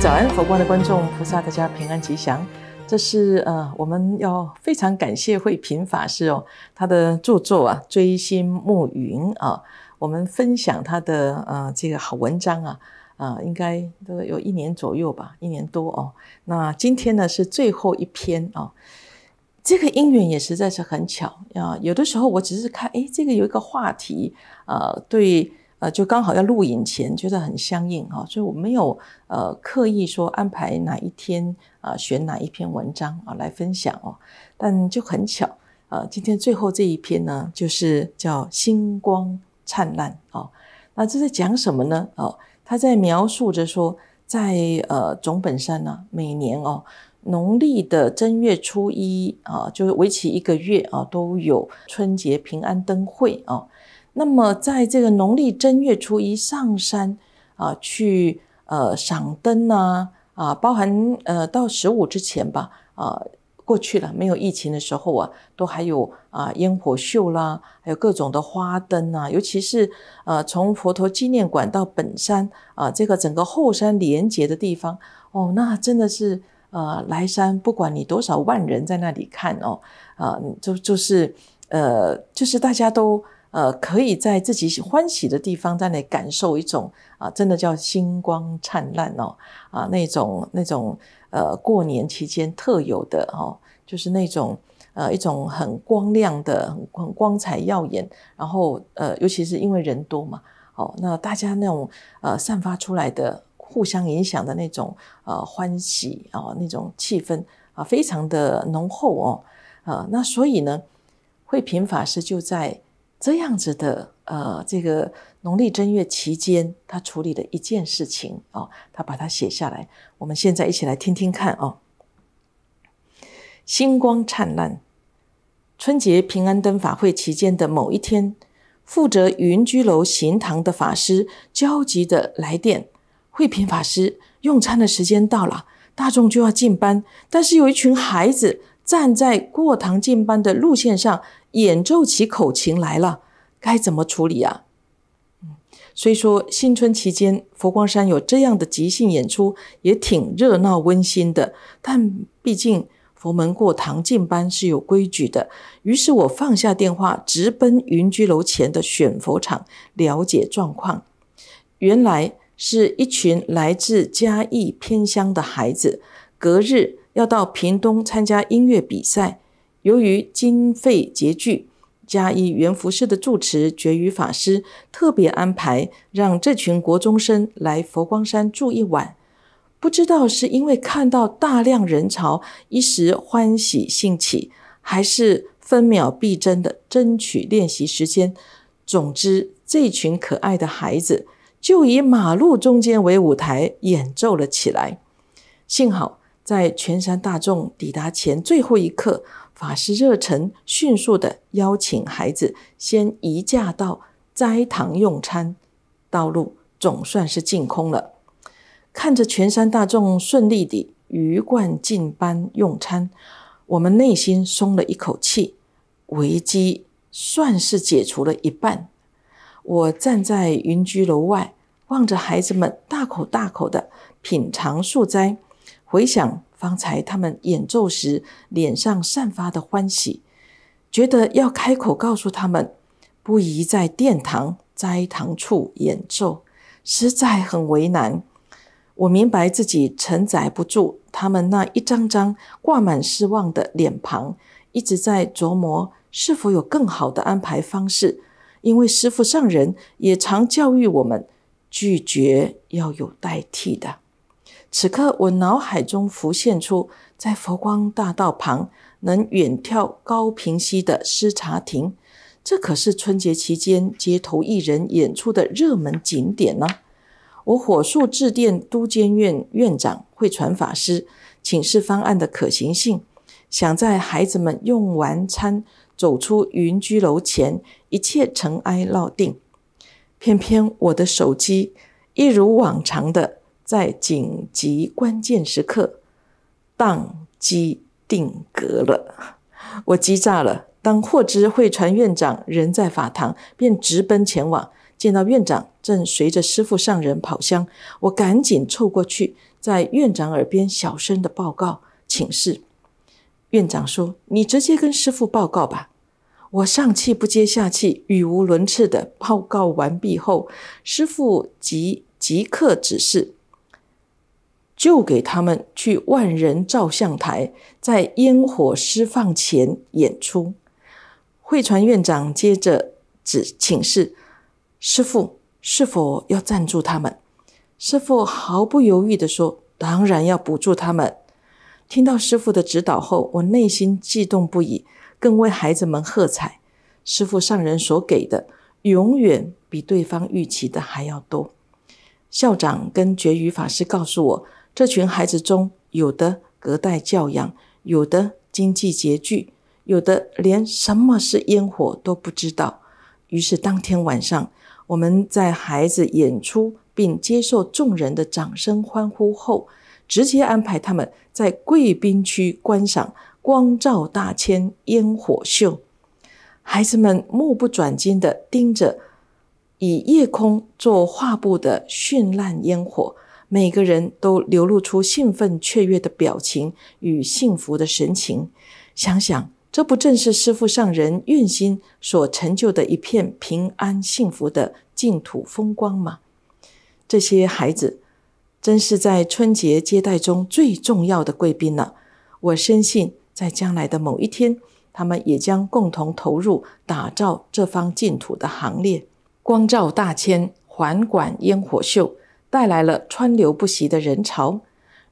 早安，佛光的观众菩萨，大家平安吉祥。这是呃，我们要非常感谢慧平法师哦，他的著作啊，《追星暮云》啊，我们分享他的呃这个好文章啊啊，应该都有一年左右吧，一年多哦。那今天呢是最后一篇啊，这个因缘也实在是很巧啊。有的时候我只是看，哎，这个有一个话题，呃，对。呃，就刚好要录影前，觉得很相应哈，所以我没有呃刻意说安排哪一天啊，选哪一篇文章啊来分享哦，但就很巧啊，今天最后这一篇呢，就是叫星光灿烂啊，那这是讲什么呢？哦，他在描述着说，在呃总本山呢，每年哦农历的正月初一啊，就是为期一个月啊，都有春节平安灯会啊。那么，在这个农历正月初一上山，啊，去呃赏灯呢，啊，包含呃到十五之前吧，啊，过去了没有疫情的时候啊，都还有啊烟火秀啦，还有各种的花灯啊，尤其是呃从佛陀纪念馆到本山啊，这个整个后山连接的地方，哦，那真的是呃来山，不管你多少万人在那里看哦，啊，就就是呃就是大家都。呃，可以在自己喜欢喜的地方，在那感受一种啊，真的叫星光灿烂哦，啊，那种那种呃，过年期间特有的哦，就是那种呃，一种很光亮的、很很光彩耀眼，然后呃，尤其是因为人多嘛，哦，那大家那种呃散发出来的互相影响的那种呃欢喜啊，那种气氛啊，非常的浓厚哦，啊，那所以呢，慧平法师就在。这样子的，呃，这个农历正月期间，他处理的一件事情哦，他把它写下来。我们现在一起来听听看哦。星光灿烂，春节平安灯法会期间的某一天，负责云居楼行堂的法师焦急的来电：慧平法师，用餐的时间到了，大众就要进班，但是有一群孩子。站在过堂进班的路线上演奏起口琴来了，该怎么处理啊？虽说新春期间佛光山有这样的即兴演出也挺热闹温馨的，但毕竟佛门过堂进班是有规矩的。于是我放下电话，直奔云居楼前的选佛场了解状况。原来是一群来自嘉义偏乡的孩子，隔日。要到屏东参加音乐比赛，由于经费拮据，嘉义元福寺的住持觉宇法师特别安排让这群国中生来佛光山住一晚。不知道是因为看到大量人潮一时欢喜兴起，还是分秒必争的争取练习时间，总之这群可爱的孩子就以马路中间为舞台演奏了起来。幸好。在全山大众抵达前最后一刻，法师热忱迅速的邀请孩子先移驾到斋堂用餐，道路总算是净空了。看着全山大众顺利地鱼贯进班用餐，我们内心松了一口气，危机算是解除了一半。我站在云居楼外，望着孩子们大口大口的品尝素斋。回想方才他们演奏时脸上散发的欢喜，觉得要开口告诉他们不宜在殿堂斋堂处演奏，实在很为难。我明白自己承载不住他们那一张张挂满失望的脸庞，一直在琢磨是否有更好的安排方式，因为师父上人也常教育我们，拒绝要有代替的。此刻，我脑海中浮现出在佛光大道旁能远眺高平溪的诗茶亭，这可是春节期间街头艺人演出的热门景点呢。我火速致电都监院院长会传法师，请示方案的可行性，想在孩子们用完餐走出云居楼前一切尘埃落定。偏偏我的手机一如往常的。在紧急关键时刻，宕机定格了，我急炸了。当获知会传院长仍在法堂，便直奔前往。见到院长正随着师傅上人跑香，我赶紧凑过去，在院长耳边小声的报告请示。院长说：“你直接跟师傅报告吧。”我上气不接下气，语无伦次的报告完毕后，师傅即即刻指示。就给他们去万人照相台，在烟火释放前演出。慧传院长接着指请示师傅是否要赞助他们。师傅毫不犹豫地说：“当然要补助他们。”听到师傅的指导后，我内心激动不已，更为孩子们喝彩。师傅上人所给的，永远比对方预期的还要多。校长跟觉语法师告诉我。这群孩子中，有的隔代教养，有的经济拮据，有的连什么是烟火都不知道。于是，当天晚上，我们在孩子演出并接受众人的掌声欢呼后，直接安排他们在贵宾区观赏“光照大千”烟火秀。孩子们目不转睛地盯着以夜空做画布的绚烂烟火。每个人都流露出兴奋雀跃的表情与幸福的神情。想想，这不正是师父上人用心所成就的一片平安幸福的净土风光吗？这些孩子，真是在春节接待中最重要的贵宾了。我深信，在将来的某一天，他们也将共同投入打造这方净土的行列。光照大千，环管烟火秀。带来了川流不息的人潮，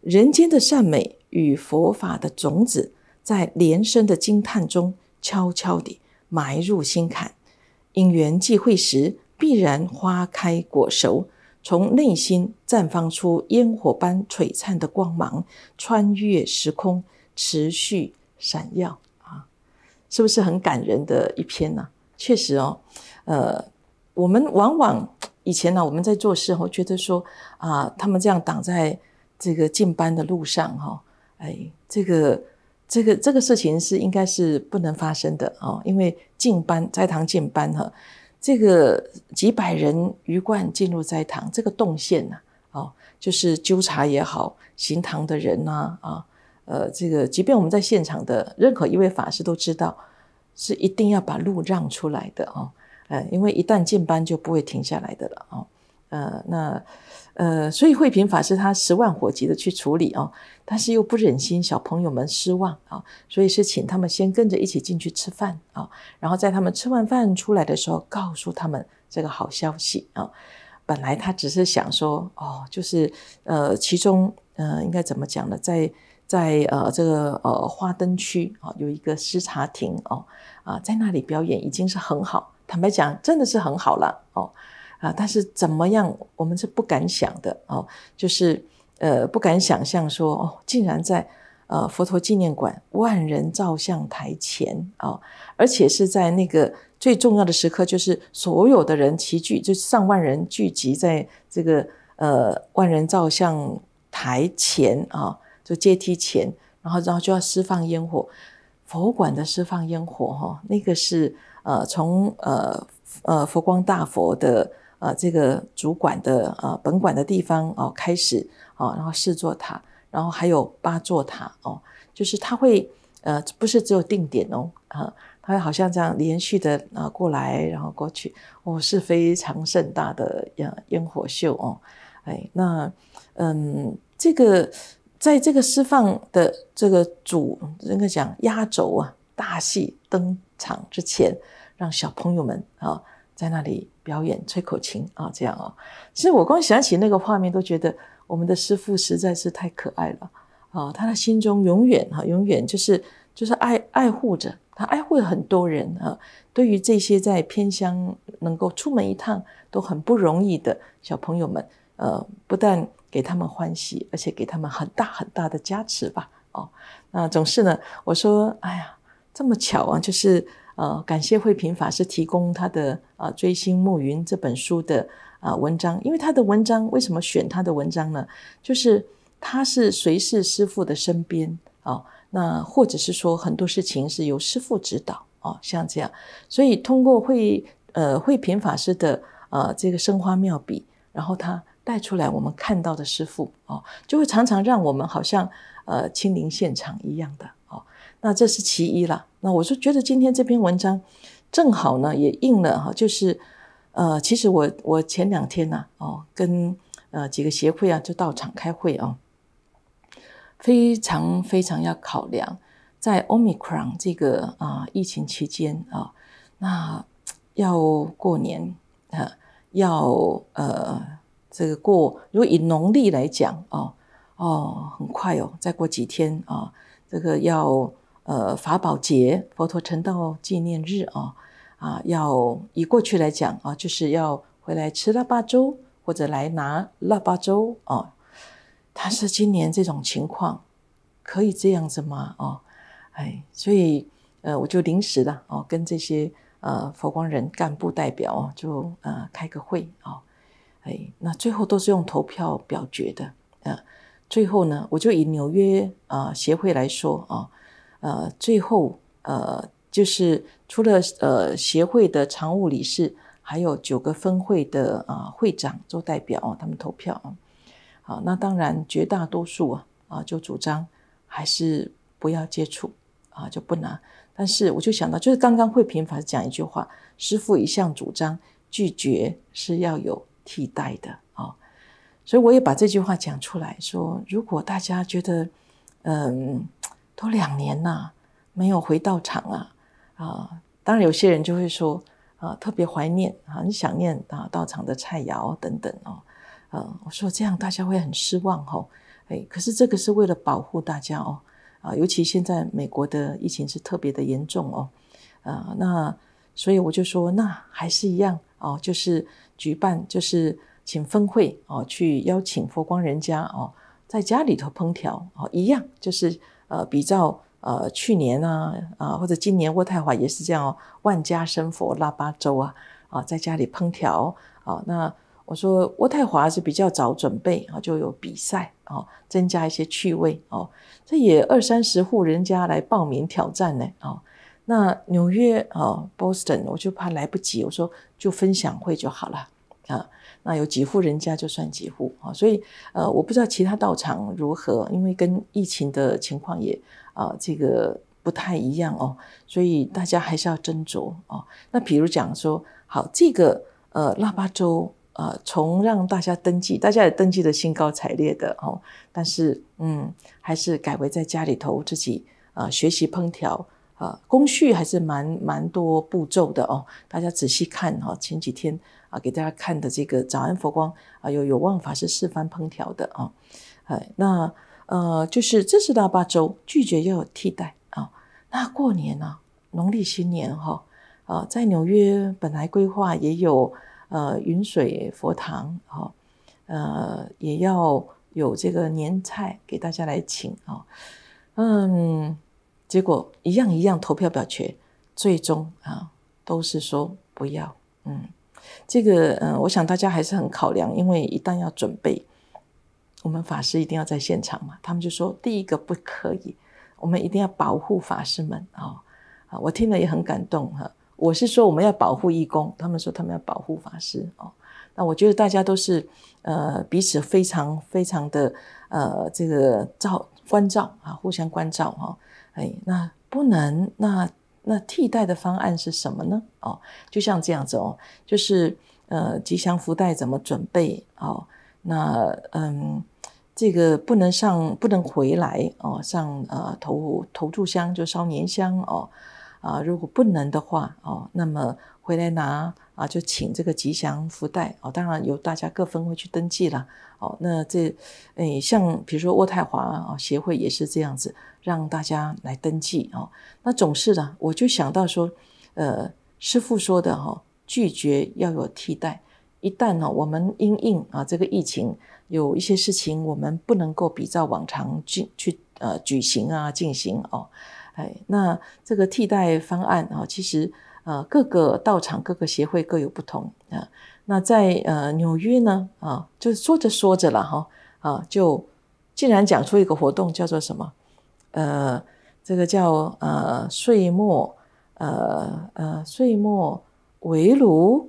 人间的善美与佛法的种子，在连声的惊叹中悄悄地埋入心坎。因缘际会时，必然花开果熟，从内心绽放出烟火般璀璨的光芒，穿越时空，持续闪耀。啊，是不是很感人的一篇呢？确实哦，呃，我们往往。以前呢，我们在做事后觉得说，啊，他们这样挡在这个进班的路上哈，哎，这个这个这个事情是应该是不能发生的哦，因为进班斋堂进班哈，这个几百人鱼贯进入斋堂，这个动线呐，哦，就是纠察也好，行堂的人呐，啊，呃，这个即便我们在现场的任何一位法师都知道，是一定要把路让出来的哦。呃，因为一旦进班就不会停下来的了啊，呃，那呃，所以慧平法师他十万火急的去处理哦，但是又不忍心小朋友们失望啊，所以是请他们先跟着一起进去吃饭啊，然后在他们吃完饭出来的时候告诉他们这个好消息啊。本来他只是想说哦，就是呃，其中呃应该怎么讲呢，在在呃这个呃花灯区啊有一个湿茶亭哦啊，在那里表演已经是很好。坦白讲，真的是很好了哦啊！但是怎么样，我们是不敢想的哦，就是呃，不敢想象说哦，竟然在呃佛陀纪念馆万人照相台前哦，而且是在那个最重要的时刻，就是所有的人齐聚，就是上万人聚集在这个呃万人照相台前啊，就阶梯前，然后然后就要释放烟火，佛馆的释放烟火哈，那个是。呃，从呃呃佛光大佛的呃这个主管的呃本馆的地方哦开始哦，然后四座塔，然后还有八座塔哦，就是他会呃不是只有定点哦啊，他会好像这样连续的啊过来然后过去，哦是非常盛大的呀烟火秀哦，哎那嗯这个在这个释放的这个主，应该讲压轴啊大戏灯。场之前，让小朋友们啊，在那里表演吹口琴啊，这样啊，其实我光想起那个画面，都觉得我们的师傅实在是太可爱了啊！他的心中永远哈，永远就是就是爱爱护着，他爱护了很多人啊。对于这些在偏乡能够出门一趟都很不容易的小朋友们，呃，不但给他们欢喜，而且给他们很大很大的加持吧。哦，那总是呢，我说，哎呀。这么巧啊，就是呃，感谢慧平法师提供他的啊《追星暮云》这本书的啊文章。因为他的文章，为什么选他的文章呢？就是他是随侍师父的身边啊，那或者是说很多事情是由师父指导哦，像这样。所以通过慧呃慧平法师的呃这个生花妙笔，然后他带出来我们看到的师傅哦，就会常常让我们好像呃亲临现场一样的。那这是其一了。那我是觉得今天这篇文章正好呢，也应了哈，就是呃，其实我我前两天啊，哦，跟呃几个协会啊就到场开会啊，非常非常要考量在 Omicron 这个啊疫情期间啊，那要过年啊，要呃这个过，如果以农历来讲哦哦，很快哦，再过几天啊，这个要。呃，法宝节，佛陀成道纪念日啊，啊，要以过去来讲啊，就是要回来吃腊八粥或者来拿腊八粥啊。但是今年这种情况，可以这样子吗？哦，哎，所以呃，我就临时的哦，跟这些呃佛光人干部代表哦，就呃开个会啊，哎，那最后都是用投票表决的啊。最后呢，我就以纽约啊协会来说啊。呃，最后呃，就是除了呃协会的常务理事，还有九个分会的啊会长做代表，他们投票啊，好，那当然绝大多数啊啊就主张还是不要接触啊，就不拿。但是我就想到，就是刚刚会平法师讲一句话，师父一向主张拒绝是要有替代的啊，所以我也把这句话讲出来说，如果大家觉得嗯。都两年了，没有回到场啊啊！当然有些人就会说啊，特别怀念啊，很想念啊，到场的菜肴等等哦。呃，我说这样大家会很失望哦。哎，可是这个是为了保护大家哦啊，尤其现在美国的疫情是特别的严重哦。啊，那所以我就说，那还是一样哦，就是举办，就是请分会哦去邀请佛光人家哦，在家里头烹调哦，一样就是。呃，比较呃，去年啊啊，或者今年渥太华也是这样，万家生佛腊八粥啊啊，在家里烹调啊。那我说渥太华是比较早准备啊，就有比赛啊，增加一些趣味哦。这也二三十户人家来报名挑战呢哦。那纽约啊 b o s t o n 我就怕来不及，我说就分享会就好了啊。那有几户人家就算几户啊，所以呃，我不知道其他道场如何，因为跟疫情的情况也啊这个不太一样哦，所以大家还是要斟酌哦。那比如讲说，好，这个呃腊八粥啊，从让大家登记，大家也登记的兴高采烈的哦，但是嗯，还是改为在家里头自己啊学习烹调啊，工序还是蛮蛮多步骤的哦，大家仔细看哈，前几天。啊，给大家看的这个早安佛光啊，有有望法是示范烹调的啊，哎，那呃，就是这是腊八粥，拒绝要有替代啊。那过年呢，农历新年哈，啊，在纽约本来规划也有呃云水佛堂哈，呃，也要有这个年菜给大家来请啊，嗯，结果一样一样投票表决，最终啊都是说不要，嗯。这个呃，我想大家还是很考量，因为一旦要准备，我们法师一定要在现场嘛。他们就说第一个不可以，我们一定要保护法师们啊啊！我听了也很感动哈。我是说我们要保护义工，他们说他们要保护法师哦。那我觉得大家都是呃彼此非常非常的呃这个照关照啊，互相关照哈。哎，那不能那。那替代的方案是什么呢？哦，就像这样子哦，就是呃，吉祥福袋怎么准备哦？那嗯，这个不能上，不能回来哦，上呃，投投注箱就烧年香哦，啊，如果不能的话哦，那么回来拿。啊，就请这个吉祥福袋哦，当然由大家各分会去登记了。哦，那这，诶，像比如说渥太华啊协会也是这样子，让大家来登记哦。那总是呢，我就想到说，呃，师傅说的哈，拒绝要有替代。一旦呢，我们因应啊这个疫情有一些事情，我们不能够比照往常进去呃举行啊进行哦，哎，那这个替代方案啊，其实。啊，各个道场、各个协会各有不同啊。那在呃纽约呢，啊，就说着说着了哈，啊，就竟然讲出一个活动叫做什么？呃，这个叫呃岁末呃呃岁末围炉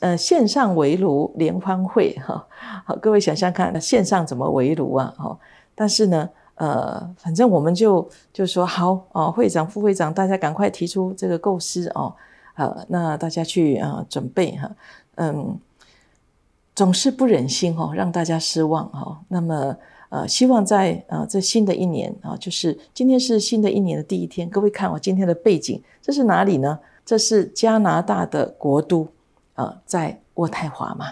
呃线上围炉联欢会哈。好，各位想想看，线上怎么围炉啊？哈，但是呢。呃，反正我们就就说好哦，会长、副会长，大家赶快提出这个构思哦，呃，那大家去啊准备哈，嗯，总是不忍心哈让大家失望哈。那么呃，希望在啊这新的一年啊，就是今天是新的一年的第一天，各位看我今天的背景，这是哪里呢？这是加拿大的国都啊，在渥太华嘛，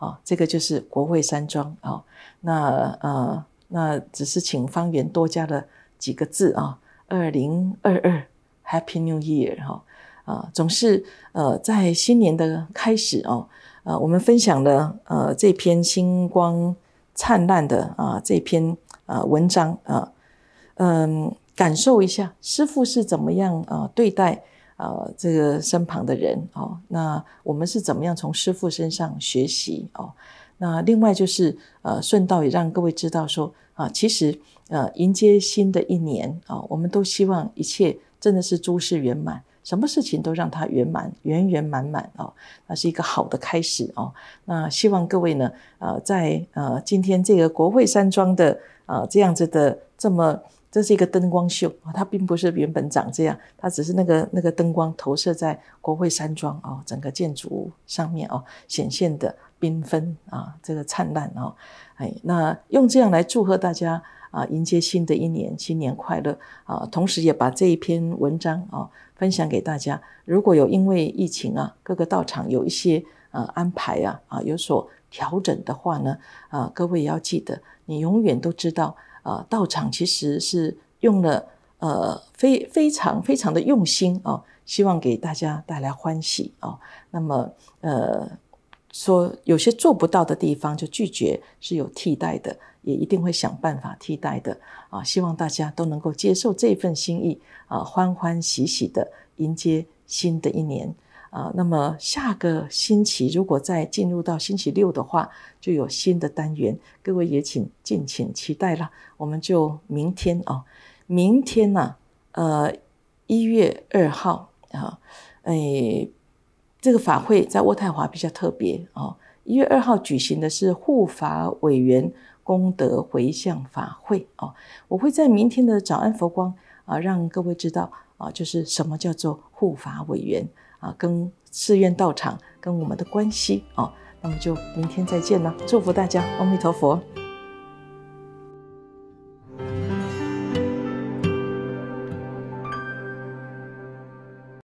哦，这个就是国会山庄哦，那呃。那只是请方圆多加了几个字啊，二零二二 Happy New Year 哈啊，总是呃在新年的开始哦，呃我们分享了呃这篇星光灿烂的啊这篇啊文章啊，嗯感受一下师傅是怎么样啊对待啊这个身旁的人哦，那我们是怎么样从师傅身上学习哦？那另外就是，呃，顺道也让各位知道说，啊，其实，呃，迎接新的一年啊，我们都希望一切真的是诸事圆满，什么事情都让它圆满，圆圆满满哦，那是一个好的开始哦。那希望各位呢，呃，在呃今天这个国会山庄的呃这样子的这么这是一个灯光秀它并不是原本长这样，它只是那个那个灯光投射在国会山庄哦整个建筑上面哦显现的。缤纷啊，这个灿烂啊，哎，那用这样来祝贺大家啊，迎接新的一年，新年快乐啊！同时也把这一篇文章啊分享给大家。如果有因为疫情啊，各个道场有一些呃安排啊啊有所调整的话呢，啊，各位也要记得，你永远都知道啊，道场其实是用了呃非非常非常的用心啊，希望给大家带来欢喜啊。那么呃。说有些做不到的地方就拒绝是有替代的，也一定会想办法替代的啊！希望大家都能够接受这份心意啊，欢欢喜喜的迎接新的一年啊。那么下个星期，如果再进入到星期六的话，就有新的单元，各位也请敬请期待啦！我们就明天啊，明天呢，呃，一月二号啊，哎。这个法会在渥太华比较特别哦，一月二号举行的是护法委员功德回向法会哦，我会在明天的早安佛光啊，让各位知道啊，就是什么叫做护法委员啊，跟寺院道场跟我们的关系哦，那么就明天再见了，祝福大家，阿弥陀佛。